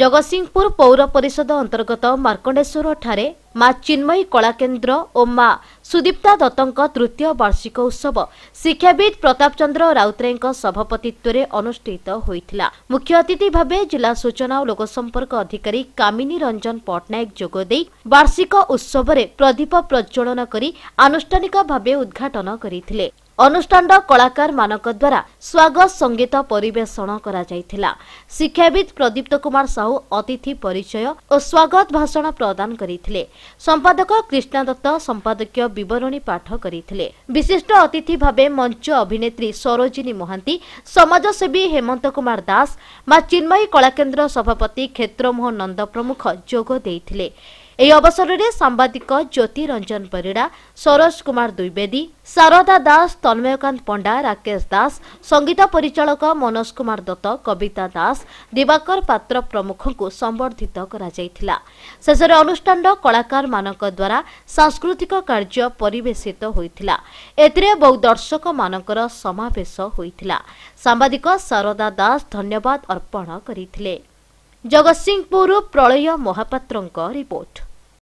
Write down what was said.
ଜଗତସିଂହପୁର ପୌର ପରିଷଦ ଅନ୍ତର୍ଗତ ମାର୍କଣ୍ଡେଶ୍ୱରଠାରେ ମା ଚିନ୍ମୟୀ କଳାକେନ୍ଦ୍ର ଓ ମା ସୁଦୀପ୍ତା ଦତ୍ତଙ୍କ ତୃତୀୟ ବାର୍ଷିକ ଉତ୍ସବ ଶିକ୍ଷାବିତ୍ ପ୍ରତାପ ଚନ୍ଦ୍ର ରାଉତରାୟଙ୍କ ସଭାପତିତ୍ୱରେ ଅନୁଷ୍ଠିତ ହୋଇଥିଲା ମୁଖ୍ୟ ଅତିଥି ଭାବେ ଜିଲ୍ଲା ସୂଚନା ଓ ଲୋକସମ୍ପର୍କ ଅଧିକାରୀ କାମିନୀ ରଞ୍ଜନ ପଟ୍ଟନାୟକ ଯୋଗଦେଇ ବାର୍ଷିକ ଉତ୍ସବରେ ପ୍ରଦୀପ ପ୍ରଜ୍ୱଳନ କରି ଆନୁଷ୍ଠାନିକ ଭାବେ ଉଦ୍ଘାଟନ କରିଥିଲେ ଅନୁଷ୍ଠାନର କଳାକାରମାନଙ୍କ ଦ୍ୱାରା ସ୍ୱାଗତ ସଙ୍ଗୀତ ପରିବେଷଣ କରାଯାଇଥିଲା ଶିକ୍ଷାବିତ୍ ପ୍ରଦୀପ୍ତ କୁମାର ସାହୁ ଅତିଥି ପରିଚୟ ଓ ସ୍ୱାଗତ ଭାଷଣ ପ୍ରଦାନ କରିଥିଲେ ସମ୍ପାଦକ କ୍ରିଷ୍ଣ ଦତ୍ତ ସମ୍ପାଦକୀୟ ବିବରଣୀ ପାଠ କରିଥିଲେ ବିଶିଷ୍ଟ ଅତିଥି ଭାବେ ମଞ୍ଚ ଅଭିନେତ୍ରୀ ସରୋଜିନୀ ମହାନ୍ତି ସମାଜସେବୀ ହେମନ୍ତ କୁମାର ଦାସ ମା ଚିନ୍ମୟୀ କଳାକେନ୍ଦ୍ର ସଭାପତି କ୍ଷେତ୍ରମୋହନ ନନ୍ଦ ପ୍ରମୁଖ ଯୋଗ ଦେଇଥିଲେ ଏହି ଅବସରରେ ସାମ୍ବାଦିକ ଜ୍ୟୋତି ରଞ୍ଜନ ପରିଡ଼ା ସରୋଜ କୁମାର ଦ୍ୱିବେଦୀ ଶାରଦା ଦାସ ତନ୍ମୟକାନ୍ତ ପଣ୍ଡା ରାକେଶ ଦାସ ସଙ୍ଗୀତ ପରିଚାଳକ ମନୋଜ କୁମାର ଦତ୍ତ କବିତା ଦାସ ଦିବାକର ପାତ୍ର ପ୍ରମୁଖଙ୍କୁ ସମ୍ବର୍ଦ୍ଧିତ କରାଯାଇଥିଲା ଶେଷରେ ଅନୁଷ୍ଠାନର କଳାକାରମାନଙ୍କ ଦ୍ୱାରା ସାଂସ୍କୃତିକ କାର୍ଯ୍ୟ ପରିବେଷିତ ହୋଇଥିଲା ଏଥିରେ ବହୁ ଦର୍ଶକମାନଙ୍କର ସମାବେଶ ହୋଇଥିଲା ସାମ୍ବାଦିକ ସାରଦା ଦାସ ଧନ୍ୟବାଦ ଅର୍ପଣ କରିଥିଲେ ଜଗତସିଂହପୁରରୁ ପ୍ରଳୟ ମହାପାତ୍ରଙ୍କ ରିପୋର୍ଟ